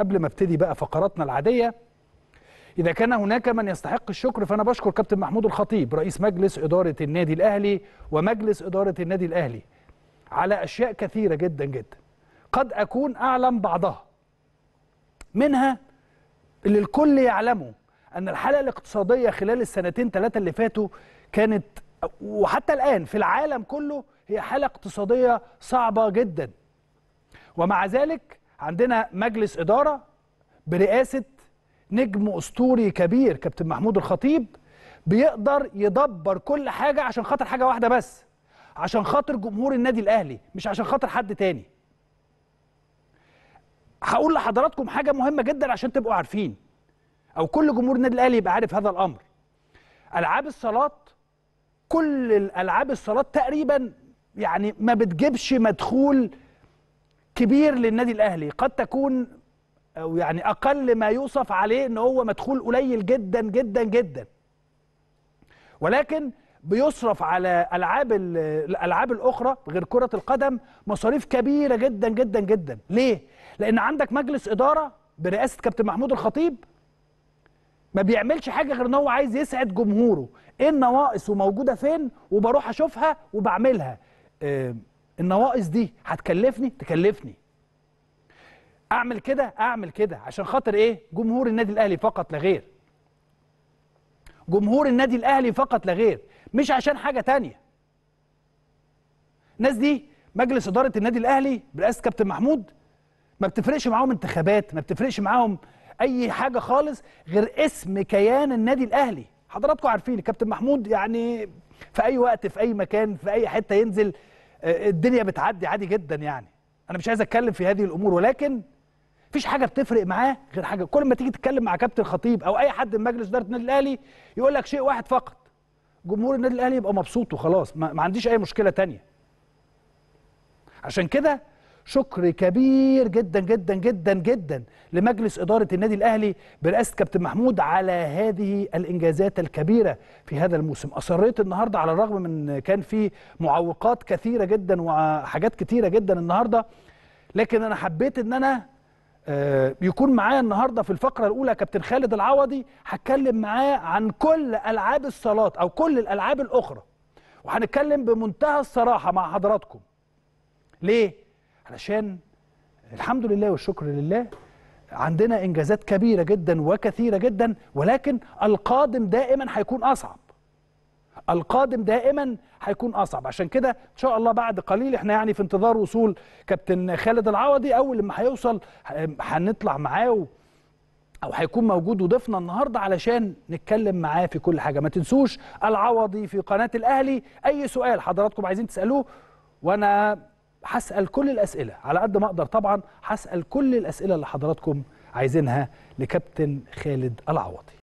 قبل ما ابتدي بقى فقراتنا العادية إذا كان هناك من يستحق الشكر فأنا بشكر كابتن محمود الخطيب رئيس مجلس إدارة النادي الأهلي ومجلس إدارة النادي الأهلي على أشياء كثيرة جدا جدا قد أكون أعلم بعضها منها اللي الكل يعلمه أن الحالة الاقتصادية خلال السنتين ثلاثة اللي فاتوا كانت وحتى الآن في العالم كله هي حالة اقتصادية صعبة جدا ومع ذلك عندنا مجلس إدارة برئاسة نجم أسطوري كبير كابتن محمود الخطيب بيقدر يدبر كل حاجة عشان خاطر حاجة واحدة بس عشان خاطر جمهور النادي الأهلي مش عشان خاطر حد تاني هقول لحضراتكم حاجة مهمة جدا عشان تبقوا عارفين أو كل جمهور النادي الأهلي يبقى عارف هذا الأمر ألعاب الصالات كل الألعاب الصالات تقريبا يعني ما بتجيبش مدخول كبير للنادي الاهلي قد تكون او يعني اقل ما يوصف عليه ان هو مدخول قليل جدا جدا جدا ولكن بيصرف على العاب الالعاب الاخرى غير كره القدم مصاريف كبيره جدا جدا جدا ليه لان عندك مجلس اداره برئاسه كابتن محمود الخطيب ما بيعملش حاجه غير ان هو عايز يسعد جمهوره ايه النواقص وموجوده فين وبروح اشوفها وبعملها آه، النواقص دي هتكلفني تكلفني اعمل كده اعمل كده عشان خاطر ايه جمهور النادي الاهلي فقط لا غير جمهور النادي الاهلي فقط لا غير مش عشان حاجه تانية الناس دي مجلس اداره النادي الاهلي برئاسه كابتن محمود ما بتفرقش معاهم انتخابات ما بتفرقش معاهم اي حاجه خالص غير اسم كيان النادي الاهلي حضراتكم عارفين الكابتن محمود يعني في اي وقت في اي مكان في اي حته ينزل الدنيا بتعدي عادي جدا يعني انا مش عايز اتكلم في هذه الامور ولكن مفيش حاجه بتفرق معاه غير حاجه كل ما تيجي تتكلم مع كابتن خطيب او اي حد من مجلس اداره النادي الاهلي يقول لك شيء واحد فقط جمهور النادي الاهلي يبقى مبسوط وخلاص ما, عنديش اي مشكله تانية عشان كده شكر كبير جدا جدا جدا جدا لمجلس إدارة النادي الأهلي برئاسة كابتن محمود على هذه الإنجازات الكبيرة في هذا الموسم أصريت النهاردة على الرغم من كان في معوقات كثيرة جدا وحاجات كثيرة جدا النهاردة لكن أنا حبيت أن أنا آه، يكون معايا النهارده في الفقره الاولى كابتن خالد العوضي هتكلم معاه عن كل العاب الصلاه او كل الالعاب الاخرى وهنتكلم بمنتهى الصراحه مع حضراتكم ليه علشان الحمد لله والشكر لله عندنا إنجازات كبيرة جدا وكثيرة جدا ولكن القادم دائما هيكون أصعب القادم دائما هيكون أصعب عشان كده إن شاء الله بعد قليل احنا يعني في انتظار وصول كابتن خالد العوضي أول لما هيوصل هنطلع معاه او هيكون موجود وضيفنا النهارده علشان نتكلم معاه في كل حاجه ما تنسوش العوضي في قناه الاهلي اي سؤال حضراتكم عايزين تسالوه وانا هسال كل الاسئله على قد ما اقدر طبعا هسال كل الاسئله اللي حضراتكم عايزينها لكابتن خالد العوضي